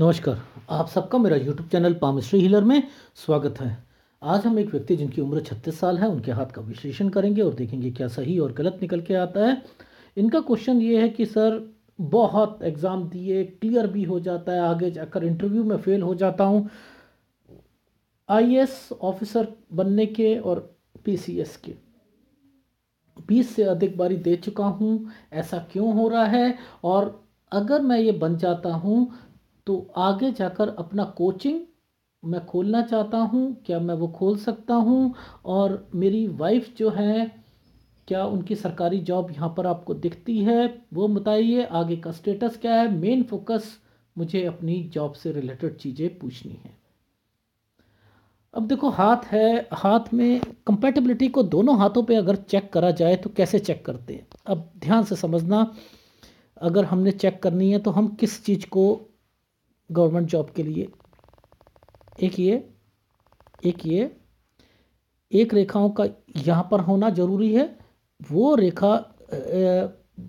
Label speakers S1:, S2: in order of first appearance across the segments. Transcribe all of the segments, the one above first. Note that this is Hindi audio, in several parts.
S1: नमस्कार आप सबका मेरा यूट्यूब चैनल पामिस्ट्री हीलर में स्वागत है आज हम एक व्यक्ति जिनकी उम्र 36 साल है उनके हाथ का विश्लेषण करेंगे और देखेंगे क्या सही और गलत निकल के आता है इनका क्वेश्चन ये है कि सर बहुत एग्ज़ाम दिए क्लियर भी हो जाता है आगे जाकर इंटरव्यू में फेल हो जाता हूँ आई ऑफिसर बनने के और पी के बीस से अधिक बारी दे चुका हूँ ऐसा क्यों हो रहा है और अगर मैं ये बन जाता हूँ तो आगे जाकर अपना कोचिंग मैं खोलना चाहता हूँ क्या मैं वो खोल सकता हूँ और मेरी वाइफ जो है क्या उनकी सरकारी जॉब यहाँ पर आपको दिखती है वो बताइए आगे का स्टेटस क्या है मेन फोकस मुझे अपनी जॉब से रिलेटेड चीज़ें पूछनी है अब देखो हाथ है हाथ में कंपेटेबिलिटी को दोनों हाथों पे अगर चेक करा जाए तो कैसे चेक करते हैं अब ध्यान से समझना अगर हमने चेक करनी है तो हम किस चीज़ को गवर्नमेंट जॉब के लिए एक ये एक ये एक रेखाओं का यहाँ पर होना जरूरी है वो रेखा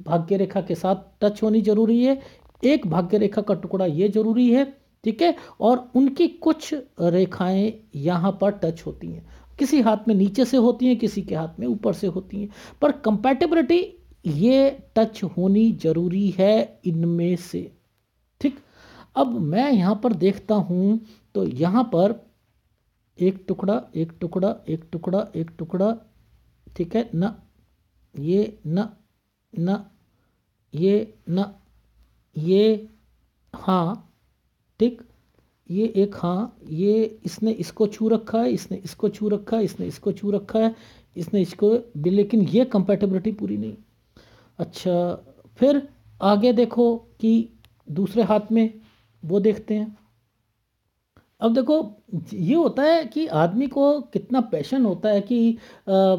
S1: भाग्य रेखा के साथ टच होनी जरूरी है एक भाग्य रेखा का टुकड़ा ये जरूरी है ठीक है और उनकी कुछ रेखाएं यहाँ पर टच होती हैं किसी हाथ में नीचे से होती हैं किसी के हाथ में ऊपर से होती हैं पर कंपैटिबिलिटी ये टच होनी जरूरी है इनमें से ठीक अब मैं यहाँ पर देखता हूँ तो यहाँ पर एक टुकड़ा एक टुकड़ा एक टुकड़ा एक टुकड़ा ठीक है न ये न न ये न ये हाँ ठीक ये एक हाँ ये इसने इसको छू रखा है इसने इसको छू रखा है इसने इसको छू रखा है इसने इसको लेकिन ये कंपेटेबिलिटी पूरी नहीं अच्छा फिर आगे देखो कि दूसरे हाथ में वो देखते हैं अब देखो ये होता है कि आदमी को कितना पैशन होता है कि आ,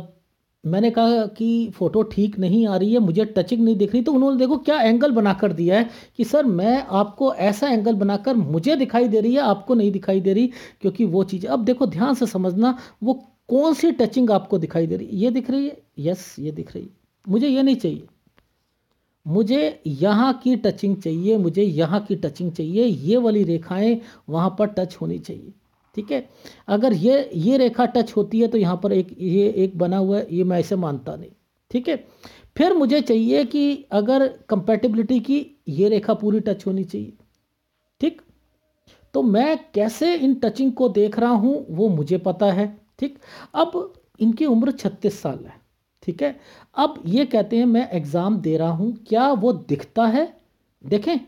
S1: मैंने कहा कि फ़ोटो ठीक नहीं आ रही है मुझे टचिंग नहीं दिख रही तो उन्होंने देखो क्या एंगल बना कर दिया है कि सर मैं आपको ऐसा एंगल बनाकर मुझे दिखाई दे रही है आपको नहीं दिखाई दे रही क्योंकि वो चीज़ अब देखो ध्यान से समझना वो कौन सी टचिंग आपको दिखाई दे रही है ये दिख रही है यस ये दिख रही है मुझे ये नहीं चाहिए मुझे यहाँ की टचिंग चाहिए मुझे यहाँ की टचिंग चाहिए ये वाली रेखाएं वहाँ पर टच होनी चाहिए ठीक है अगर ये ये रेखा टच होती है तो यहाँ पर एक ये एक बना हुआ है ये मैं ऐसे मानता नहीं ठीक है फिर मुझे चाहिए कि अगर कंपेटिबिलिटी की ये रेखा पूरी टच होनी चाहिए ठीक तो मैं कैसे इन टचिंग को देख रहा हूँ वो मुझे पता है ठीक अब इनकी उम्र छत्तीस साल है ठीक है अब ये कहते हैं मैं एग्ज़ाम दे रहा हूं क्या वो दिखता है देखें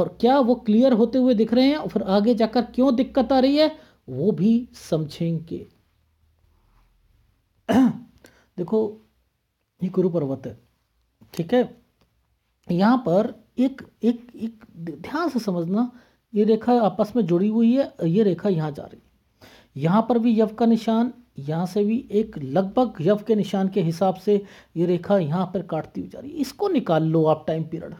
S1: और क्या वो क्लियर होते हुए दिख रहे हैं और फिर आगे जाकर क्यों दिक्कत आ रही है वो भी समझेंगे देखो ये गुरु पर्वत है ठीक है यहां पर एक एक एक ध्यान से समझना ये रेखा आपस में जुड़ी हुई है ये रेखा यहां जा रही है यहां पर भी यव का निशान यहाँ से भी एक लगभग यव के निशान के हिसाब से ये रेखा यहाँ पर काटती हुई जा रही है इसको निकाल लो आप टाइम पीरियड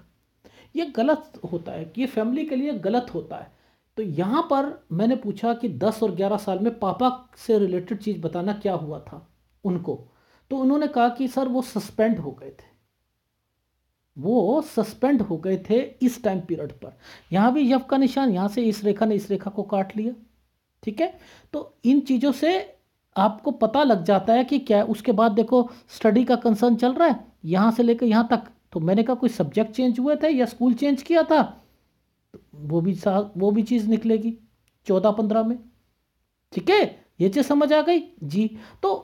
S1: ये गलत होता है ये फैमिली के लिए गलत होता है तो यहाँ पर मैंने पूछा कि 10 और 11 साल में पापा से रिलेटेड चीज़ बताना क्या हुआ था उनको तो उन्होंने कहा कि सर वो सस्पेंड हो गए थे वो सस्पेंड हो गए थे इस टाइम पीरियड पर यहाँ भी यव का निशान यहाँ से इस रेखा ने इस रेखा को काट लिया ठीक है तो इन चीज़ों से आपको पता लग जाता है कि क्या उसके बाद देखो स्टडी का कंसर्न चल रहा है यहाँ से लेकर यहाँ तक तो मैंने कहा कोई सब्जेक्ट चेंज हुए थे या स्कूल चेंज किया था तो वो भी वो भी चीज़ निकलेगी चौदह पंद्रह में ठीक है ये चीज़ समझ आ गई जी तो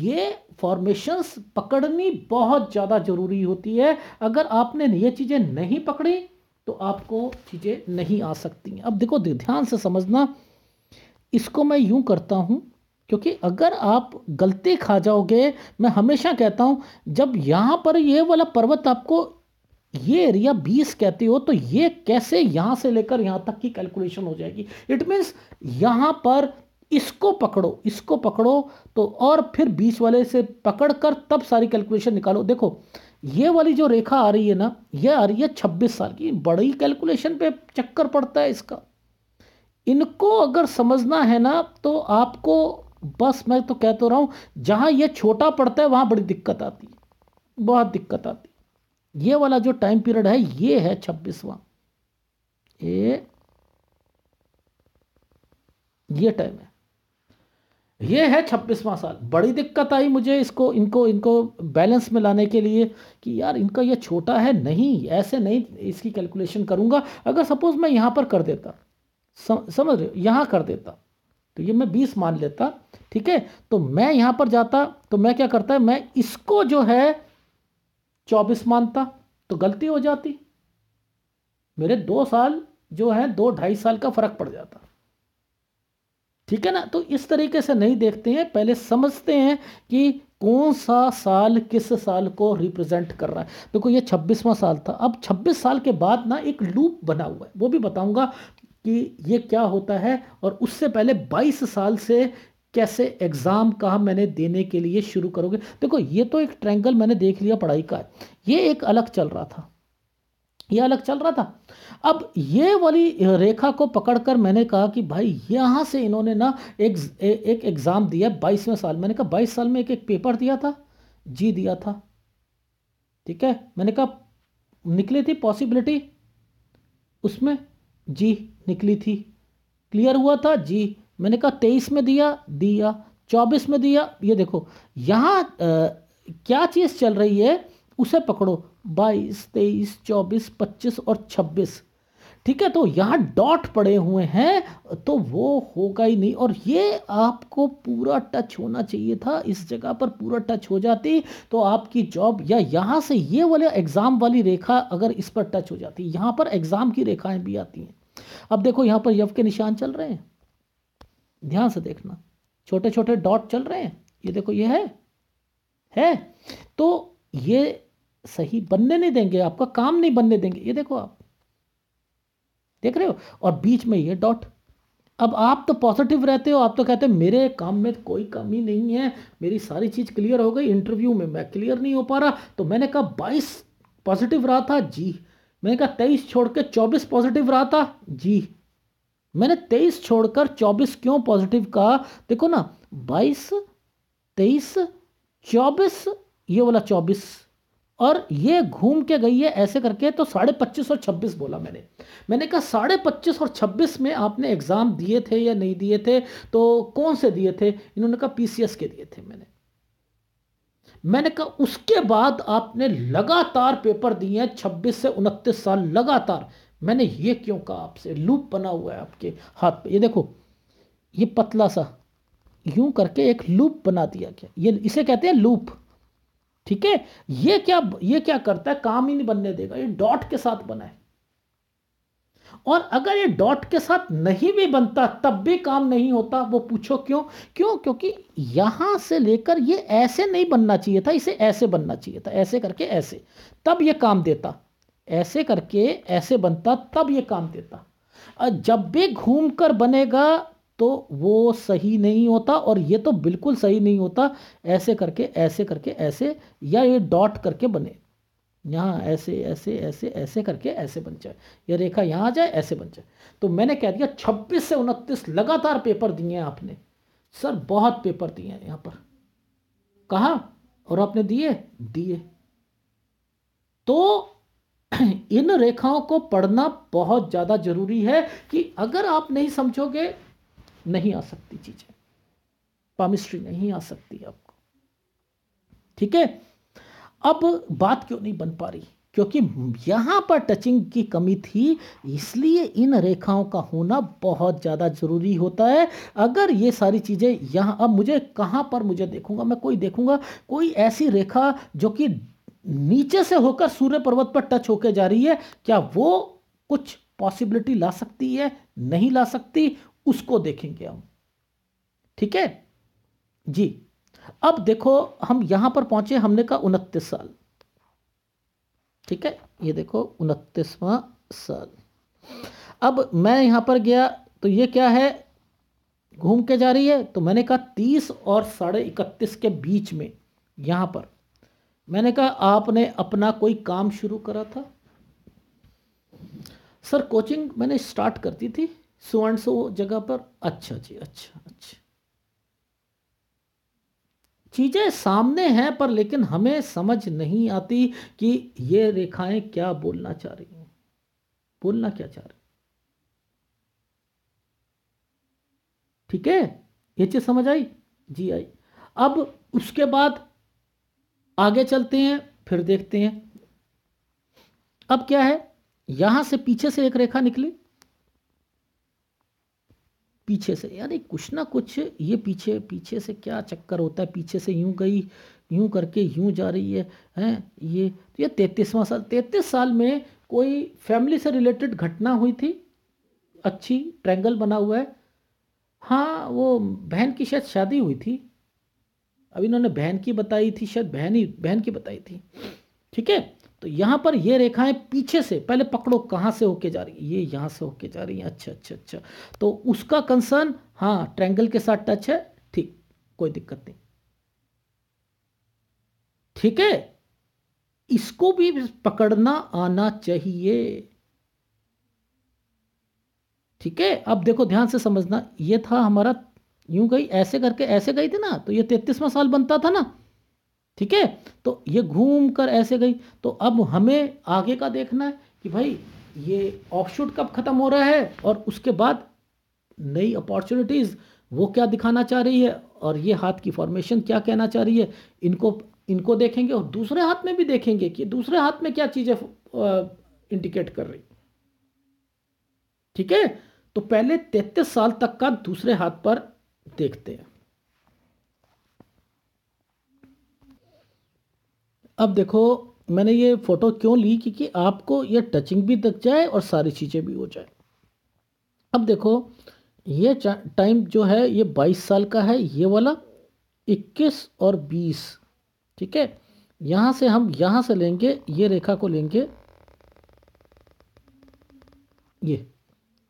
S1: ये फॉर्मेशंस पकड़नी बहुत ज़्यादा ज़रूरी होती है अगर आपने ये चीज़ें नहीं पकड़ी तो आपको चीज़ें नहीं आ सकती अब देखो ध्यान से समझना इसको मैं यूं करता हूं क्योंकि अगर आप गलती खा जाओगे मैं हमेशा कहता हूँ जब यहाँ पर ये वाला पर्वत आपको ये एरिया बीस कहते हो तो ये कैसे यहाँ से लेकर यहाँ तक की कैलकुलेशन हो जाएगी इट मीन्स यहाँ पर इसको पकड़ो इसको पकड़ो तो और फिर बीस वाले से पकड़ कर तब सारी कैलकुलेशन निकालो देखो ये वाली जो रेखा आ रही है ना ये आ रही है छब्बीस साल की बड़ी कैलकुलेशन पे चक्कर पड़ता है इसका इनको अगर समझना है ना तो आपको बस मैं तो कहते तो रहा हूं जहां ये छोटा पड़ता है वहां बड़ी दिक्कत आती है बहुत दिक्कत आती है ये वाला जो टाइम पीरियड है ये है छब्बीसवा ये ये टाइम है ये है छब्बीसवां साल बड़ी दिक्कत आई मुझे इसको इनको इनको बैलेंस में लाने के लिए कि यार इनका ये छोटा है नहीं ऐसे नहीं इसकी कैलकुलेशन करूंगा अगर सपोज़ मैं यहां पर कर देता समझ रहे यहां कर देता तो ये मैं बीस मान लेता ठीक है तो मैं यहां पर जाता तो मैं क्या करता है मैं इसको जो है चौबीस मानता तो गलती हो जाती मेरे दो साल जो है दो ढाई साल का फर्क पड़ जाता ठीक है ना तो इस तरीके से नहीं देखते हैं पहले समझते हैं कि कौन सा साल किस साल को रिप्रेजेंट कर रहा है देखो तो ये छब्बीसवां साल था अब छब्बीस साल के बाद ना एक लूप बना हुआ है वो भी बताऊंगा कि ये क्या होता है और उससे पहले 22 साल से कैसे एग्ज़ाम का मैंने देने के लिए शुरू करोगे देखो ये तो एक ट्रैंगल मैंने देख लिया पढ़ाई का ये एक अलग चल रहा था ये अलग चल रहा था अब ये वाली रेखा को पकड़कर मैंने कहा कि भाई यहाँ से इन्होंने ना एक ए, एक एग्ज़ाम दिया बाईसवें साल मैंने कहा बाईस साल में एक एक पेपर दिया था जी दिया था ठीक है मैंने कहा निकली थी पॉसिबिलिटी उसमें जी निकली थी क्लियर हुआ था जी मैंने कहा तेईस में दिया दिया चौबीस में दिया ये देखो यहाँ क्या चीज़ चल रही है उसे पकड़ो बाईस तेईस चौबीस पच्चीस और छब्बीस ठीक है तो यहाँ डॉट पड़े हुए हैं तो वो होगा ही नहीं और ये आपको पूरा टच होना चाहिए था इस जगह पर पूरा टच हो जाती तो आपकी जॉब या यहाँ से ये वाले एग्ज़ाम वाली रेखा अगर इस पर टच हो जाती यहाँ पर एग्ज़ाम की रेखाएं भी आती हैं अब देखो यहां पर यव के निशान चल रहे हैं ध्यान से देखना छोटे छोटे डॉट चल रहे हैं ये देखो ये है है तो ये सही बनने नहीं देंगे आपका काम नहीं बनने देंगे ये देखो आप देख रहे हो और बीच में ये डॉट अब आप तो पॉजिटिव रहते हो आप तो कहते हो मेरे काम में तो कोई कमी नहीं है मेरी सारी चीज़ क्लियर हो गई इंटरव्यू में मैं क्लियर नहीं हो पा रहा तो मैंने कहा बाईस पॉजिटिव रहा था जी मैंने कहा तेईस छोड़ के चौबीस पॉजिटिव रहा था जी मैंने तेईस छोड़कर चौबीस क्यों पॉजिटिव कहा देखो ना बाईस तेईस चौबीस ये बोला चौबीस और ये घूम के गई है ऐसे करके तो साढ़े पच्चीस और छब्बीस बोला मैंने मैंने कहा साढ़े पच्चीस और छब्बीस में आपने एग्ज़ाम दिए थे या नहीं दिए थे तो कौन से दिए थे इन्होंने कहा पीसीएस के दिए थे मैंने मैंने कहा उसके बाद आपने लगातार पेपर दिए हैं छब्बीस से उनतीस साल लगातार मैंने ये क्यों कहा आपसे लूप बना हुआ है आपके हाथ पे ये देखो ये पतला सा यूं करके एक लूप बना दिया गया ये इसे कहते हैं लूप ठीक है ये क्या ये क्या करता है काम ही नहीं बनने देगा ये डॉट के साथ बना है और अगर ये डॉट के साथ नहीं भी बनता तब भी काम नहीं होता वो पूछो क्यों क्यों क्योंकि यहाँ से लेकर ये ऐसे नहीं बनना चाहिए था इसे ऐसे बनना चाहिए था ऐसे करके ऐसे तब ये काम देता ऐसे करके ऐसे बनता तब ये काम देता जब भी घूम कर बनेगा तो वो सही नहीं होता और ये तो बिल्कुल सही नहीं होता ऐसे करके ऐसे करके ऐसे या ये डॉट करके बने यहाँ ऐसे ऐसे ऐसे ऐसे करके ऐसे बन जाए ये रेखा यहाँ आ जाए ऐसे बन जाए तो मैंने कह दिया छब्बीस से उनतीस लगातार पेपर दिए हैं आपने सर बहुत पेपर दिए हैं यहाँ पर कहा और आपने दिए दिए तो इन रेखाओं को पढ़ना बहुत ज़्यादा जरूरी है कि अगर आप नहीं समझोगे नहीं आ सकती चीज़ें पामिस्ट्री नहीं आ सकती आपको ठीक है अब बात क्यों नहीं बन पा रही क्योंकि यहाँ पर टचिंग की कमी थी इसलिए इन रेखाओं का होना बहुत ज़्यादा ज़रूरी होता है अगर ये सारी चीज़ें यहाँ अब मुझे कहाँ पर मुझे देखूंगा मैं कोई देखूंगा कोई ऐसी रेखा जो कि नीचे से होकर सूर्य पर्वत पर टच होकर जा रही है क्या वो कुछ पॉसिबिलिटी ला सकती है नहीं ला सकती उसको देखेंगे हम ठीक है जी अब देखो हम यहां पर पहुंचे हमने कहा उनतीस साल ठीक है ये देखो उनतीसवा साल अब मैं यहां पर गया तो ये क्या है घूम के जा रही है तो मैंने कहा तीस और साढ़े इकतीस के बीच में यहां पर मैंने कहा आपने अपना कोई काम शुरू करा था सर कोचिंग मैंने स्टार्ट करती थी सुवर्ण सो जगह पर अच्छा जी अच्छा अच्छा चीज़ें सामने हैं पर लेकिन हमें समझ नहीं आती कि ये रेखाएं क्या बोलना चाह रही हैं बोलना क्या चाह रही ठीक है ये चीज़ समझ आई जी आई अब उसके बाद आगे चलते हैं फिर देखते हैं अब क्या है यहां से पीछे से एक रेखा निकली पीछे से यानी कुछ ना कुछ ये पीछे पीछे से क्या चक्कर होता है पीछे से यूं गई यूं करके यूं जा रही है हैं ये तो ये तैतीसवा साल तैतीस साल में कोई फैमिली से रिलेटेड घटना हुई थी अच्छी ट्रैंगल बना हुआ है हाँ वो बहन की शायद शादी हुई थी अब इन्होंने बहन की बताई थी शायद बहन ही बहन की बताई थी ठीक है तो यहाँ पर ये रेखाएं पीछे से पहले पकड़ो कहाँ से होके जा रही है ये यहाँ से होके जा रही है अच्छा अच्छा अच्छा तो उसका कंसर्न हाँ ट्रैंगल के साथ टच है ठीक कोई दिक्कत नहीं ठीक है इसको भी पकड़ना आना चाहिए ठीक है अब देखो ध्यान से समझना ये था हमारा यूं गई ऐसे करके ऐसे गई थी ना तो ये तैतीसवां साल बनता था ना ठीक है तो ये घूम कर ऐसे गई तो अब हमें आगे का देखना है कि भाई ये ऑफ शूट कब ख़त्म हो रहा है और उसके बाद नई अपॉर्चुनिटीज़ वो क्या दिखाना चाह रही है और ये हाथ की फॉर्मेशन क्या कहना चाह रही है इनको इनको देखेंगे और दूसरे हाथ में भी देखेंगे कि दूसरे हाथ में क्या चीज़ें इंडिकेट कर रही ठीक है तो पहले तैतीस साल तक का दूसरे हाथ पर देखते हैं अब देखो मैंने ये फ़ोटो क्यों ली क्योंकि आपको ये टचिंग भी दिख जाए और सारी चीज़ें भी हो जाए अब देखो ये टाइम जो है ये 22 साल का है ये वाला 21 और 20 ठीक है यहाँ से हम यहाँ से लेंगे ये रेखा को लेंगे ये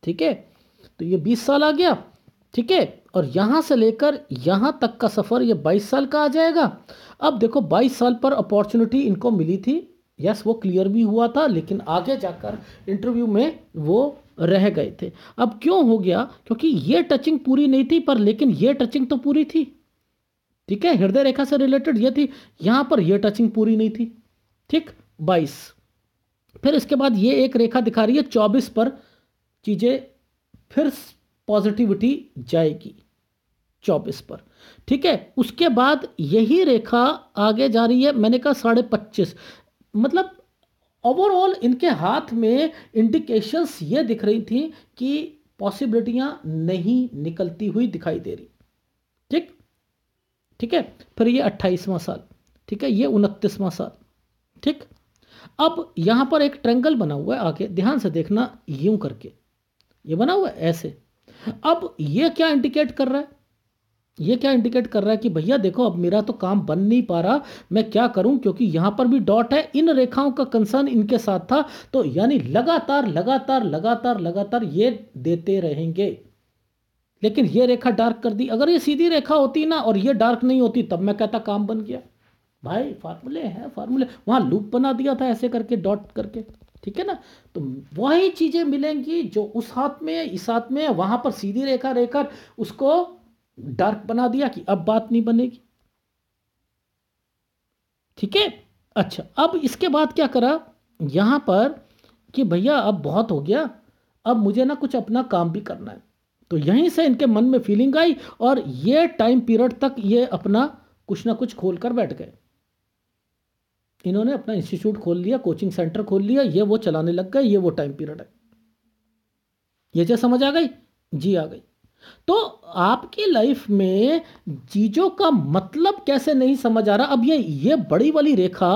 S1: ठीक है तो ये 20 साल आ गया ठीक है और यहाँ से लेकर यहाँ तक का सफ़र ये 22 साल का आ जाएगा अब देखो 22 साल पर अपॉर्चुनिटी इनको मिली थी यस वो क्लियर भी हुआ था लेकिन आगे जाकर इंटरव्यू में वो रह गए थे अब क्यों हो गया क्योंकि ये टचिंग पूरी नहीं थी पर लेकिन ये टचिंग तो पूरी थी ठीक है हृदय रेखा से रिलेटेड ये थी यहाँ पर ये टचिंग पूरी नहीं थी ठीक बाईस फिर इसके बाद ये एक रेखा दिखा रही है चौबीस पर चीज़ें फिर पॉजिटिविटी जाएगी चौबीस पर ठीक है उसके बाद यही रेखा आगे जा रही है मैंने कहा साढ़े पच्चीस मतलब ओवरऑल इनके हाथ में इंडिकेशंस ये दिख रही थी कि पॉसिबिलिटियां नहीं निकलती हुई दिखाई दे रही ठीक ठीक है फिर ये अट्ठाईसवां साल ठीक है ये उनतीसवां साल ठीक अब यहां पर एक ट्रेंगल बना हुआ है आगे ध्यान से देखना यूं करके ये बना हुआ है ऐसे अब ये क्या इंडिकेट कर रहा है ये क्या इंडिकेट कर रहा है कि भैया देखो अब मेरा तो काम बन नहीं पा रहा मैं क्या करूं क्योंकि यहां पर भी डॉट है इन रेखाओं का कंसर्न इनके साथ था तो यानी लगातार लगातार लगातार लगातार ये देते रहेंगे लेकिन ये रेखा डार्क कर दी अगर ये सीधी रेखा होती ना और ये डार्क नहीं होती तब मैं कहता काम बन गया भाई फार्मूले हैं फार्मूले वहां लूप बना दिया था ऐसे करके डॉट करके ठीक है ना तो वही चीज़ें मिलेंगी जो उस हाथ में इस हाथ में वहां पर सीधी रेखा रेखा उसको डार्क बना दिया कि अब बात नहीं बनेगी ठीक है अच्छा अब इसके बाद क्या करा यहां पर कि भैया अब बहुत हो गया अब मुझे ना कुछ अपना काम भी करना है तो यहीं से इनके मन में फीलिंग आई और ये टाइम पीरियड तक ये अपना कुछ ना कुछ खोलकर बैठ गए इन्होंने अपना इंस्टीट्यूट खोल लिया कोचिंग सेंटर खोल लिया ये वो चलाने लग गए ये वो टाइम पीरियड है ये चीज समझ आ गई जी आ गई तो आपकी लाइफ में चीज़ों का मतलब कैसे नहीं समझ आ रहा अब ये ये बड़ी वाली रेखा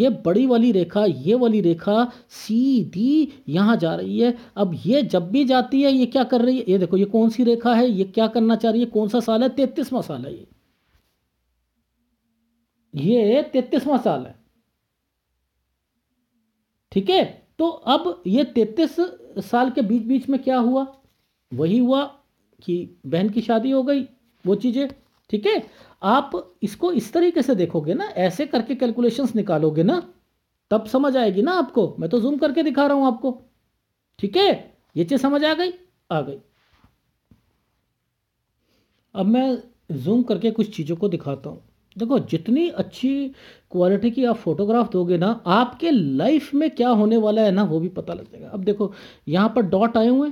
S1: ये बड़ी वाली रेखा ये वाली रेखा सीधी यहां जा रही है अब ये जब भी जाती है ये क्या कर रही है ये देखो ये कौन सी रेखा है ये क्या करना चाह रही है कौन सा साल है तैतीसवां साल है ये ये तैतीसवां साल है ठीक है तो अब ये तैतीस साल के बीच बीच में क्या हुआ वही हुआ कि बहन की शादी हो गई वो चीज़ें ठीक है आप इसको इस तरीके से देखोगे ना ऐसे करके कैलकुलेशंस निकालोगे ना तब समझ आएगी ना आपको मैं तो जूम करके दिखा रहा हूं आपको ठीक है ये चीज़ समझ आ गई आ गई अब मैं जूम करके कुछ चीज़ों को दिखाता हूँ देखो जितनी अच्छी क्वालिटी की आप फोटोग्राफ दोगे ना आपके लाइफ में क्या होने वाला है ना वो भी पता लग जाएगा अब देखो यहाँ पर डॉट आए हुए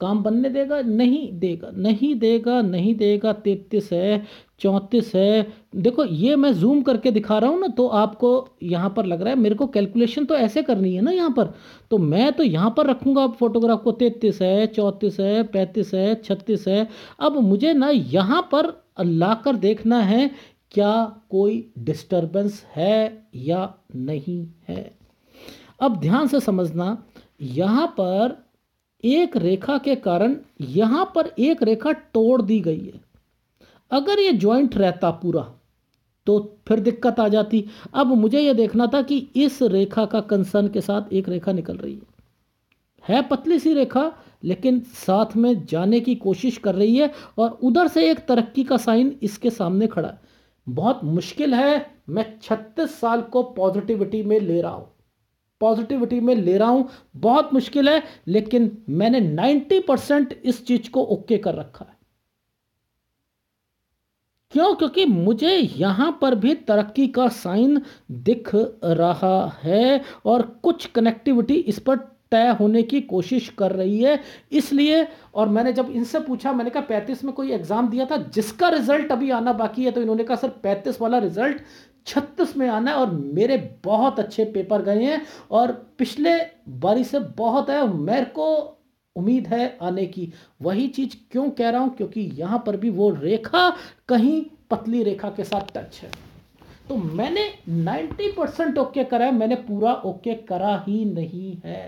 S1: काम बनने देगा नहीं देगा नहीं देगा नहीं देगा तैतीस है चौंतीस है देखो ये मैं जूम करके दिखा रहा हूं ना तो आपको यहां पर लग रहा है मेरे को कैलकुलेशन तो ऐसे करनी है ना यहाँ पर तो मैं तो यहां पर रखूंगा आप फोटोग्राफ को तैतीस है चौंतीस है पैंतीस है छत्तीस है अब मुझे ना यहाँ पर और लाकर देखना है क्या कोई डिस्टरबेंस है या नहीं है अब ध्यान से समझना यहाँ पर एक रेखा के कारण यहाँ पर एक रेखा तोड़ दी गई है अगर ये जॉइंट रहता पूरा तो फिर दिक्कत आ जाती अब मुझे ये देखना था कि इस रेखा का कंसर्न के साथ एक रेखा निकल रही है है पतली सी रेखा लेकिन साथ में जाने की कोशिश कर रही है और उधर से एक तरक्की का साइन इसके सामने खड़ा है बहुत मुश्किल है मैं छत्तीस साल को पॉजिटिविटी में ले रहा हूं पॉजिटिविटी में ले रहा हूं बहुत मुश्किल है लेकिन मैंने 90 परसेंट इस चीज़ को ओके कर रखा है क्यों क्योंकि मुझे यहां पर भी तरक्की का साइन दिख रहा है और कुछ कनेक्टिविटी इस पर तय होने की कोशिश कर रही है इसलिए और मैंने जब इनसे पूछा मैंने कहा पैंतीस में कोई एग्जाम दिया था जिसका रिजल्ट अभी आना बाकी है तो इन्होंने कहा सर पैंतीस वाला रिजल्ट छत्तीस में आना है और मेरे बहुत अच्छे पेपर गए हैं और पिछले बारी से बहुत है मेरे को उम्मीद है आने की वही चीज़ क्यों कह रहा हूँ क्योंकि यहाँ पर भी वो रेखा कहीं पतली रेखा के साथ टच है तो मैंने 90 परसेंट ओके करा है मैंने पूरा ओके करा ही नहीं है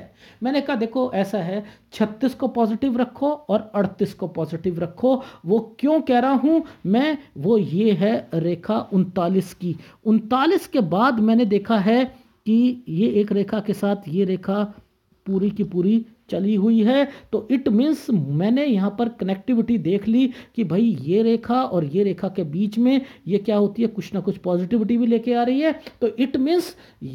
S1: मैंने कहा देखो ऐसा है 36 को पॉजिटिव रखो और 38 को पॉजिटिव रखो वो क्यों कह रहा हूँ मैं वो ये है रेखा उनतालीस की उनतालीस के बाद मैंने देखा है कि ये एक रेखा के साथ ये रेखा पूरी की पूरी चली हुई है तो इट मीन्स मैंने यहाँ पर कनेक्टिविटी देख ली कि भाई ये रेखा और ये रेखा के बीच में ये क्या होती है कुछ ना कुछ पॉजिटिविटी भी लेके आ रही है तो इट मीन्स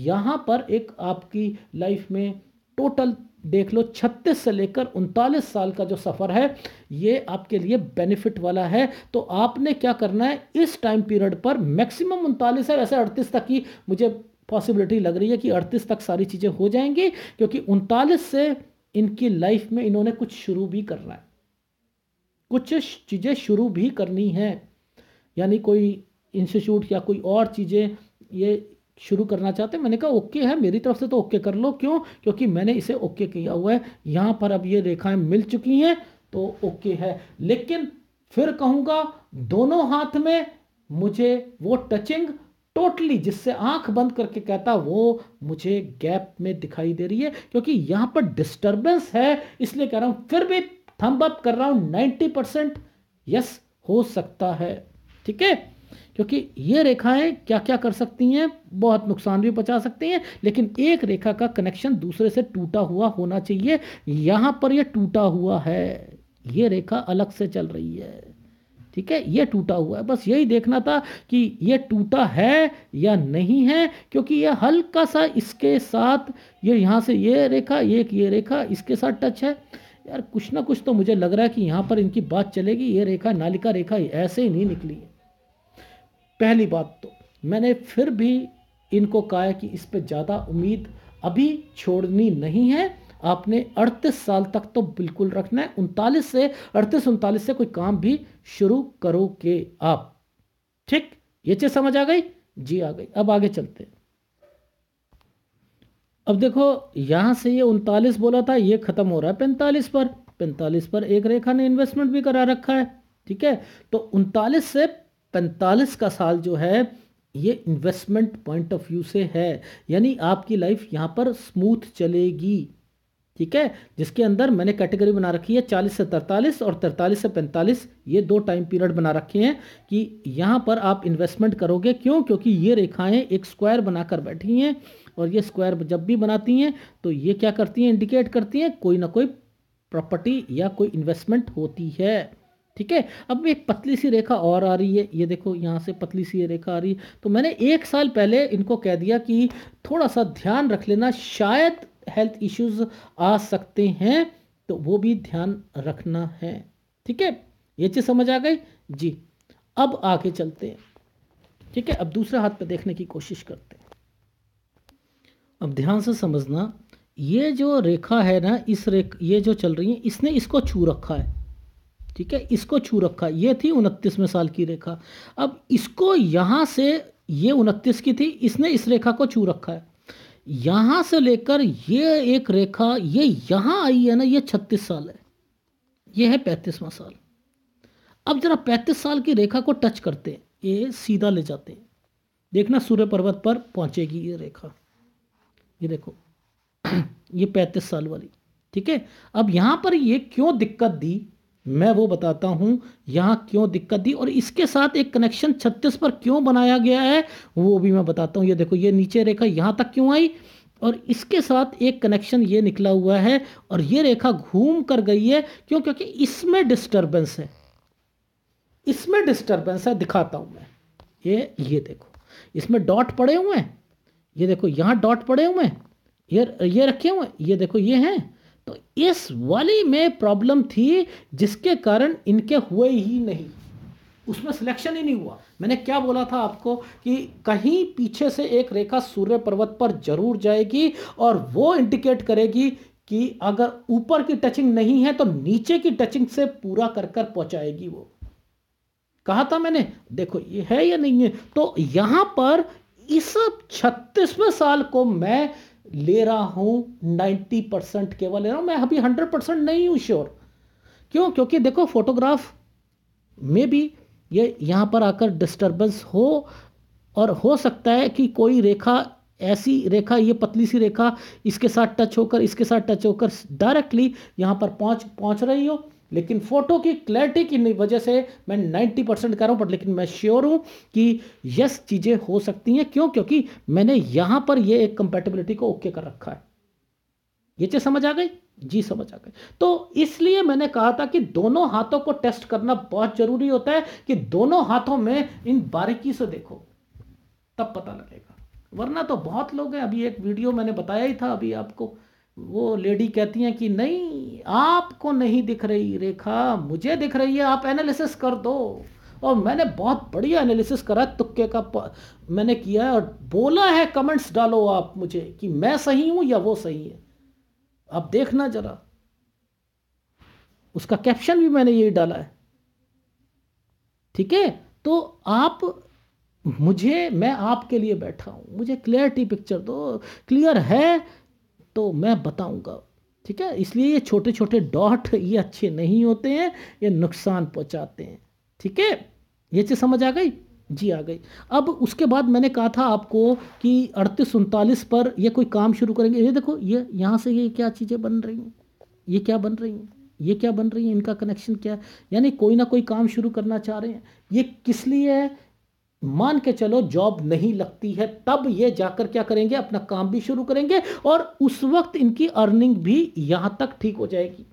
S1: यहाँ पर एक आपकी लाइफ में टोटल देख लो छत्तीस से लेकर उनतालीस साल का जो सफ़र है ये आपके लिए बेनिफिट वाला है तो आपने क्या करना है इस टाइम पीरियड पर मैक्सिमम उनतालीस है वैसे अड़तीस तक ही मुझे पॉसिबिलिटी लग रही है कि अड़तीस तक सारी चीज़ें हो जाएंगी क्योंकि उनतालीस से इनकी लाइफ में इन्होंने कुछ शुरू भी करना है कुछ चीज़ें शुरू भी करनी है यानी कोई इंस्टीट्यूट या कोई और चीज़ें ये शुरू करना चाहते हैं मैंने कहा ओके है मेरी तरफ से तो ओके कर लो क्यों क्योंकि मैंने इसे ओके किया हुआ है यहाँ पर अब ये रेखाएं मिल चुकी हैं तो ओके है लेकिन फिर कहूँगा दोनों हाथ में मुझे वो टचिंग टोटली जिससे आंख बंद करके कहता वो मुझे गैप में दिखाई दे रही है क्योंकि यहां पर डिस्टर्बेंस है इसलिए कह रहा हूं फिर भी थम्ब अप कर रहा हूं नाइनटी परसेंट यस हो सकता है ठीक है क्योंकि ये रेखाएं क्या क्या कर सकती हैं बहुत नुकसान भी पहुंचा सकती हैं लेकिन एक रेखा का कनेक्शन दूसरे से टूटा हुआ होना चाहिए यहां पर यह टूटा हुआ है ये रेखा अलग से चल रही है ठीक है ये टूटा हुआ है बस यही देखना था कि ये टूटा है या नहीं है क्योंकि ये हल्का सा इसके साथ ये यहाँ से ये रेखा ये एक ये रेखा इसके साथ टच है यार कुछ ना कुछ तो मुझे लग रहा है कि यहाँ पर इनकी बात चलेगी ये रेखा नालिका रेखा ऐसे ही नहीं निकली है पहली बात तो मैंने फिर भी इनको कहा कि इस पर ज़्यादा उम्मीद अभी छोड़नी नहीं है आपने अड़तीस साल तक तो बिल्कुल रखना है उनतालीस से अड़तीस उनतालीस से कोई काम भी शुरू करोगे आप ठीक ये चीज समझ आ गई जी आ गई अब आगे चलते हैं अब देखो यहां से ये उनतालीस बोला था ये ख़त्म हो रहा है पैंतालीस पर पैंतालीस पर एक रेखा ने इन्वेस्टमेंट भी करा रखा है ठीक है तो उनतालीस से पैंतालीस का साल जो है ये इन्वेस्टमेंट पॉइंट ऑफ व्यू से है यानी आपकी लाइफ यहां पर स्मूथ चलेगी ठीक है जिसके अंदर मैंने कैटेगरी बना रखी है चालीस से तैतालीस और तैतालीस से पैंतालीस ये दो टाइम पीरियड बना रखे हैं कि यहाँ पर आप इन्वेस्टमेंट करोगे क्यों क्योंकि ये रेखाएं एक स्क्वायर बनाकर बैठी हैं और ये स्क्वायर जब भी बनाती हैं तो ये क्या करती हैं इंडिकेट करती हैं कोई ना कोई प्रॉपर्टी या कोई इन्वेस्टमेंट होती है ठीक है अब एक पतली सी रेखा और आ रही है ये देखो यहाँ से पतली सी ये रेखा आ रही है तो मैंने एक साल पहले इनको कह दिया कि थोड़ा सा ध्यान रख लेना शायद हेल्थ इश्यूज आ सकते हैं तो वो भी ध्यान रखना है ठीक है ये चीज़ समझ आ गई जी अब आगे चलते हैं ठीक है अब दूसरे हाथ पे देखने की कोशिश करते हैं अब ध्यान से समझना ये जो रेखा है ना इस रेख ये जो चल रही है इसने इसको छू रखा है ठीक है इसको छू रखा ये थी उनतीसवें साल की रेखा अब इसको यहां से ये उनतीस की थी इसने इस रेखा को छू रखा है यहां से लेकर ये एक रेखा ये यहां आई है ना ये छत्तीस साल है ये है पैंतीसवां साल अब जरा पैंतीस साल की रेखा को टच करते हैं ये सीधा ले जाते हैं देखना सूर्य पर्वत पर पहुंचेगी ये रेखा ये देखो ये पैंतीस साल वाली ठीक है अब यहां पर ये क्यों दिक्कत दी मैं वो बताता हूँ यहाँ क्यों दिक्कत दी और इसके साथ एक कनेक्शन छत्तीस पर क्यों बनाया गया है वो भी मैं बताता हूँ ये देखो ये नीचे रेखा यहाँ तक क्यों आई और इसके साथ एक कनेक्शन ये निकला हुआ है और ये रेखा घूम कर गई है क्यों क्योंकि इसमें डिस्टर्बेंस है इसमें डिस्टर्बेंस है दिखाता हूं मैं ये ये देखो इसमें डॉट पड़े हुए हैं ये देखो यहाँ डॉट पड़े हुए हैं ये ये रखे हुए हैं ये देखो ये हैं तो इस वाली में प्रॉब्लम थी जिसके कारण इनके हुए ही नहीं उसमें सिलेक्शन ही नहीं हुआ मैंने क्या बोला था आपको कि कहीं पीछे से एक रेखा सूर्य पर्वत पर जरूर जाएगी और वो इंडिकेट करेगी कि अगर ऊपर की टचिंग नहीं है तो नीचे की टचिंग से पूरा कर कर पहुंचाएगी वो कहा था मैंने देखो ये है या नहीं है तो यहां पर इस छत्तीसवें साल को मैं ले रहा हूँ नाइन्टी परसेंट केवल ले रहा हूँ मैं अभी हंड्रेड परसेंट नहीं हूं श्योर क्यों क्योंकि देखो फोटोग्राफ में भी ये यहाँ पर आकर डिस्टर्बेंस हो और हो सकता है कि कोई रेखा ऐसी रेखा ये पतली सी रेखा इसके साथ टच होकर इसके साथ टच होकर डायरेक्टली यहाँ पर पहुंच पहुंच रही हो लेकिन फोटो की क्लैरिटी की वजह से मैं 90 परसेंट कर रहा हूं बट लेकिन मैं श्योर हूं कि यस चीज़ें हो सकती हैं क्यों क्योंकि मैंने यहां पर ये एक कंपेटेबिलिटी को ओके कर रखा है ये चीज़ समझ आ गई जी समझ आ गई तो इसलिए मैंने कहा था कि दोनों हाथों को टेस्ट करना बहुत ज़रूरी होता है कि दोनों हाथों में इन बारीकी से देखो तब पता लगेगा वरना तो बहुत लोग हैं अभी एक वीडियो मैंने बताया ही था अभी आपको वो लेडी कहती हैं कि नहीं आपको नहीं दिख रही रेखा मुझे दिख रही है आप एनालिसिस कर दो और मैंने बहुत बढ़िया एनालिसिस करा तुक्के का मैंने किया है और बोला है कमेंट्स डालो आप मुझे कि मैं सही हूं या वो सही है आप देखना जरा उसका कैप्शन भी मैंने यही डाला है ठीक है तो आप मुझे मैं आपके लिए बैठा हूं मुझे क्लियरिटी पिक्चर दो क्लियर है तो मैं बताऊंगा ठीक है इसलिए ये छोटे छोटे डॉट ये अच्छे नहीं होते हैं ये नुकसान पहुंचाते हैं ठीक है ये चीज़ समझ आ गई जी आ गई अब उसके बाद मैंने कहा था आपको कि अड़तीस उनतालीस पर ये कोई काम शुरू करेंगे ये देखो ये यहाँ से ये क्या चीज़ें बन रही हैं ये क्या बन रही हैं ये क्या बन रही है इनका कनेक्शन क्या है यानी कोई ना कोई काम शुरू करना चाह रहे हैं ये किस लिए है मान के चलो जॉब नहीं लगती है तब ये जाकर क्या करेंगे अपना काम भी शुरू करेंगे और उस वक्त इनकी अर्निंग भी यहां तक ठीक हो जाएगी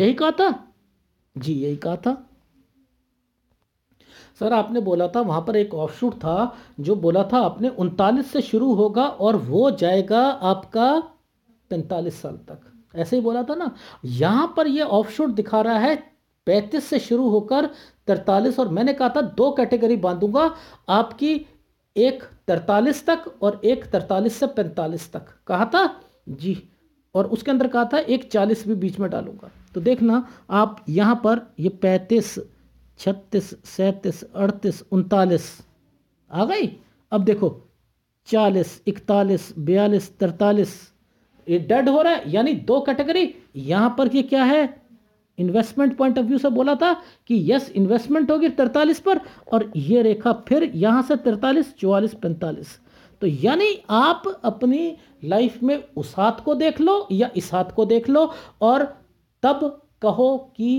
S1: यही कहा था जी यही कहा था सर आपने बोला था वहां पर एक ऑफशूट था जो बोला था आपने उनतालीस से शुरू होगा और वो जाएगा आपका पैंतालीस साल तक ऐसे ही बोला था ना यहां पर ये ऑफशूट दिखा रहा है पैंतीस से शुरू होकर तरतालीस और मैंने कहा था दो कैटेगरी बांधूंगा आपकी एक तरतालीस तक और एक तरतालीस से पैंतालीस तक कहा था जी और उसके अंदर कहा था एक चालीस भी बीच में डालूंगा तो देखना आप यहां पर ये पैंतीस छत्तीस सैंतीस अड़तीस उनतालीस आ गई अब देखो चालीस इकतालीस बयालीस तरतालीस ये डेड हो रहा है यानी दो कैटेगरी यहां पर ये क्या है इन्वेस्टमेंट पॉइंट ऑफ व्यू से बोला था कि यस इन्वेस्टमेंट होगी तिरतालीस पर और ये रेखा फिर यहाँ से तिरतालीस चौवालीस पैंतालीस तो यानी आप अपनी लाइफ में हाथ को देख लो या हाथ को देख लो और तब कहो कि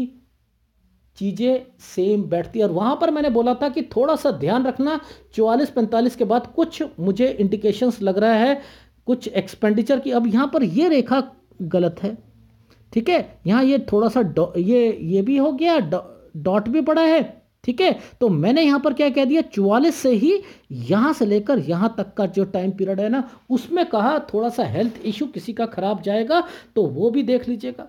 S1: चीज़ें सेम बैठती है और वहाँ पर मैंने बोला था कि थोड़ा सा ध्यान रखना चौवालीस पैंतालीस के बाद कुछ मुझे इंडिकेशंस लग रहा है कुछ एक्सपेंडिचर की अब यहाँ पर ये रेखा गलत है ठीक है यहाँ ये थोड़ा सा ये ये भी हो गया डॉट भी पड़ा है ठीक है तो मैंने यहां पर क्या कह दिया चौवालीस से ही यहां से लेकर यहां तक का जो टाइम पीरियड है ना उसमें कहा थोड़ा सा हेल्थ इश्यू किसी का खराब जाएगा तो वो भी देख लीजिएगा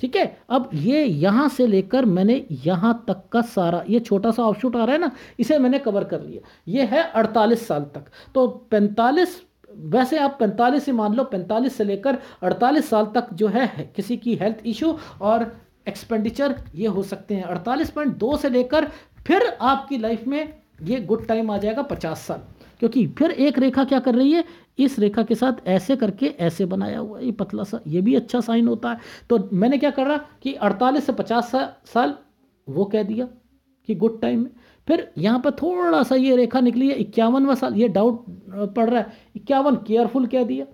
S1: ठीक है अब ये यहां से लेकर मैंने यहां तक का सारा ये छोटा सा ऑफशूट आ रहा है ना इसे मैंने कवर कर लिया ये है 48 साल तक तो 45 वैसे आप 45 से मान लो 45 से लेकर 48 साल तक जो है किसी की हेल्थ इशू और एक्सपेंडिचर ये हो सकते हैं 48.2 से लेकर फिर आपकी लाइफ में ये गुड टाइम आ जाएगा 50 साल क्योंकि फिर एक रेखा क्या कर रही है इस रेखा के साथ ऐसे करके ऐसे बनाया हुआ ये पतला सा ये भी अच्छा साइन होता है तो मैंने क्या कर रहा कि 48 से 50 साल वो कह दिया कि गुड टाइम है फिर यहाँ पर थोड़ा सा ये रेखा निकली है इक्यावनवा साल ये डाउट पड़ रहा है इक्यावन केयरफुल कह दिया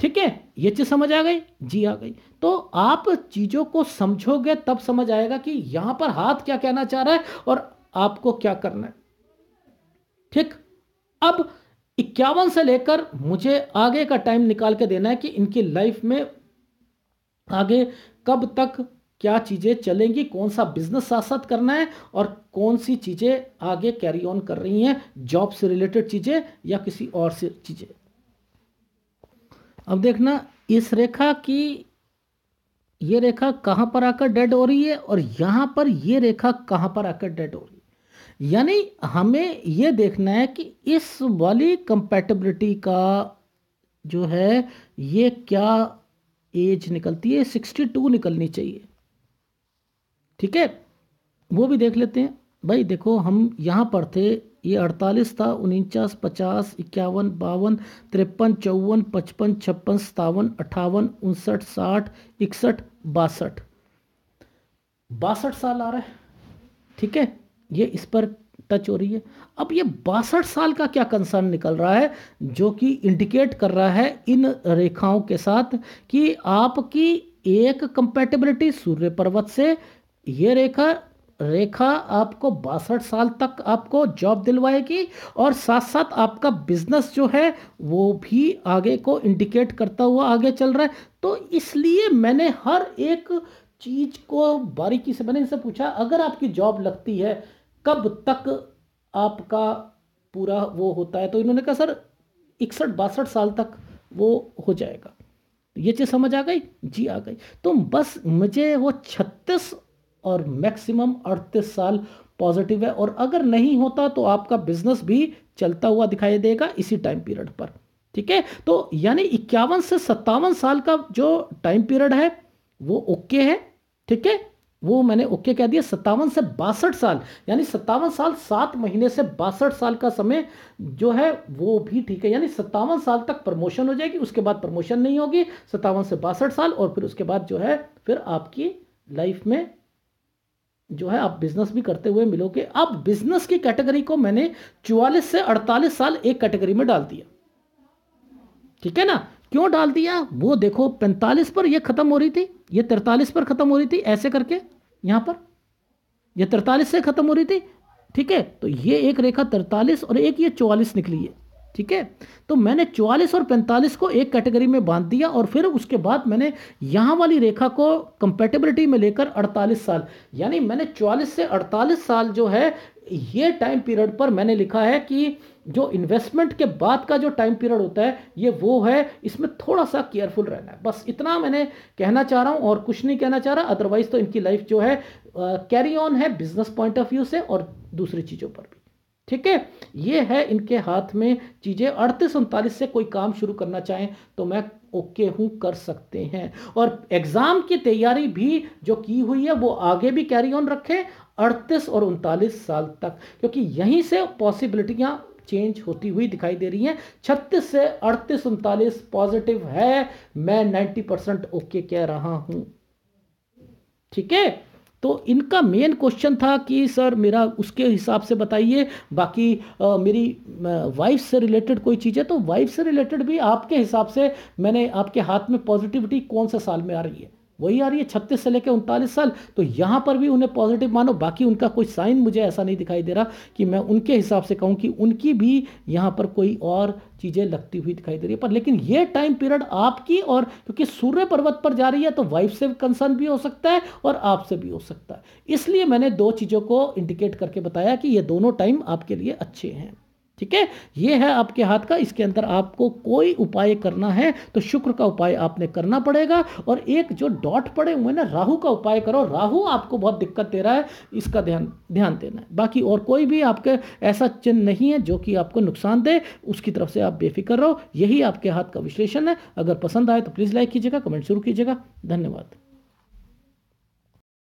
S1: ठीक है ये चीज़ समझ आ गई जी आ गई तो आप चीज़ों को समझोगे तब समझ आएगा कि यहाँ पर हाथ क्या कहना चाह रहा है और आपको क्या करना है ठीक अब इक्यावन से लेकर मुझे आगे का टाइम निकाल के देना है कि इनकी लाइफ में आगे कब तक क्या चीज़ें चलेंगी कौन सा बिजनेस साथ साथ करना है और कौन सी चीज़ें आगे कैरी ऑन कर रही हैं जॉब से रिलेटेड चीज़ें या किसी और से चीज़ें अब देखना इस रेखा की ये रेखा कहाँ पर आकर डेड हो रही है और यहाँ पर ये रेखा कहाँ पर आकर डेड हो रही है यानी हमें ये देखना है कि इस वाली कंपेटेबिलिटी का जो है ये क्या एज निकलती है सिक्सटी टू निकलनी चाहिए ठीक है वो भी देख लेते हैं भाई देखो हम यहाँ पर थे ये अड़तालीस था उनचास पचास इक्यावन बावन तिरपन चौवन पचपन छप्पन सतावन अट्ठावन उनसठ साठ इकसठ बासठ बासठ साल आ रहा है ठीक है ये इस पर टच हो रही है अब ये बासठ साल का क्या कंसर्न निकल रहा है जो कि इंडिकेट कर रहा है इन रेखाओं के साथ कि आपकी एक कंपेटेबिलिटी सूर्य पर्वत से ये रेखा रेखा आपको बासठ साल तक आपको जॉब दिलवाएगी और साथ साथ आपका बिजनेस जो है वो भी आगे को इंडिकेट करता हुआ आगे चल रहा है तो इसलिए मैंने हर एक चीज को बारीकी से मैंने इनसे पूछा अगर आपकी जॉब लगती है कब तक आपका पूरा वो होता है तो इन्होंने कहा सर इकसठ बासठ साल तक वो हो जाएगा तो ये चीज़ समझ आ गई जी आ गई तो बस मुझे वो छत्तीस और मैक्सिमम अड़तीस साल पॉजिटिव है और अगर नहीं होता तो आपका बिजनेस भी चलता हुआ दिखाई देगा इसी टाइम पीरियड पर ठीक है तो यानी इक्यावन से सत्तावन साल का जो टाइम पीरियड है वो ओके है ठीक है वो मैंने ओके कह दिया सत्तावन से बासठ साल यानी सत्तावन साल सात महीने से बासठ साल का समय जो है वो भी ठीक है यानी सत्तावन साल तक प्रमोशन हो जाएगी उसके बाद प्रमोशन नहीं होगी सत्तावन से बासठ साल और फिर उसके बाद जो है फिर आपकी लाइफ में जो है आप बिजनेस भी करते हुए मिलोगे अब बिजनेस की कैटेगरी को मैंने चौवालीस से अड़तालीस साल एक कैटेगरी में डाल दिया ठीक है ना क्यों डाल दिया वो देखो पैंतालीस पर ये खत्म हो रही थी ये तिरतालीस पर खत्म हो रही थी ऐसे करके यहां पर ये तिरतालीस से खत्म हो रही थी ठीक है तो ये एक रेखा तिरतालीस और एक ये चौवालीस निकली है ठीक है तो मैंने 44 और 45 को एक कैटेगरी में बांध दिया और फिर उसके बाद मैंने यहाँ वाली रेखा को कंपेटेबिलिटी में लेकर 48 साल यानी मैंने 44 से 48 साल जो है ये टाइम पीरियड पर मैंने लिखा है कि जो इन्वेस्टमेंट के बाद का जो टाइम पीरियड होता है ये वो है इसमें थोड़ा सा केयरफुल रहना है बस इतना मैंने कहना चाह रहा हूँ और कुछ नहीं कहना चाह रहा अदरवाइज तो इनकी लाइफ जो है कैरी ऑन है बिजनेस पॉइंट ऑफ व्यू से और दूसरी चीज़ों पर भी ठीक है ये है इनके हाथ में चीज़ें अड़तीस उनतालीस से कोई काम शुरू करना चाहें तो मैं ओके हूं कर सकते हैं और एग्ज़ाम की तैयारी भी जो की हुई है वो आगे भी कैरी ऑन रखें अड़तीस और उनतालीस साल तक क्योंकि यहीं से पॉसिबिलिटियां चेंज होती हुई दिखाई दे रही हैं छत्तीस से अड़तीस उनतालीस पॉजिटिव है मैं नाइन्टी परसेंट ओके कह रहा हूं ठीक है तो इनका मेन क्वेश्चन था कि सर मेरा उसके हिसाब से बताइए बाकी आ, मेरी वाइफ से रिलेटेड कोई चीज़ है तो वाइफ से रिलेटेड भी आपके हिसाब से मैंने आपके हाथ में पॉजिटिविटी कौन से साल में आ रही है वही आ रही है छत्तीस से लेकर उनतालीस साल तो यहाँ पर भी उन्हें पॉजिटिव मानो बाकी उनका कोई साइन मुझे ऐसा नहीं दिखाई दे रहा कि मैं उनके हिसाब से कहूँ कि उनकी भी यहाँ पर कोई और चीज़ें लगती हुई दिखाई दे रही है पर लेकिन ये टाइम पीरियड आपकी और क्योंकि सूर्य पर्वत पर जा रही है तो वाइफ से कंसर्न भी हो सकता है और आपसे भी हो सकता है इसलिए मैंने दो चीज़ों को इंडिकेट करके बताया कि ये दोनों टाइम आपके लिए अच्छे हैं ठीक है ये है आपके हाथ का इसके अंदर आपको कोई उपाय करना है तो शुक्र का उपाय आपने करना पड़ेगा और एक जो डॉट पड़े हुए ना राहु का उपाय करो राहु आपको बहुत दिक्कत दे रहा है इसका ध्यान ध्यान देना है बाकी और कोई भी आपके ऐसा चिन्ह नहीं है जो कि आपको नुकसान दे उसकी तरफ से आप बेफिक्र रहो यही आपके हाथ का विश्लेषण है अगर पसंद आए तो प्लीज़ लाइक कीजिएगा कमेंट शुरू कीजिएगा धन्यवाद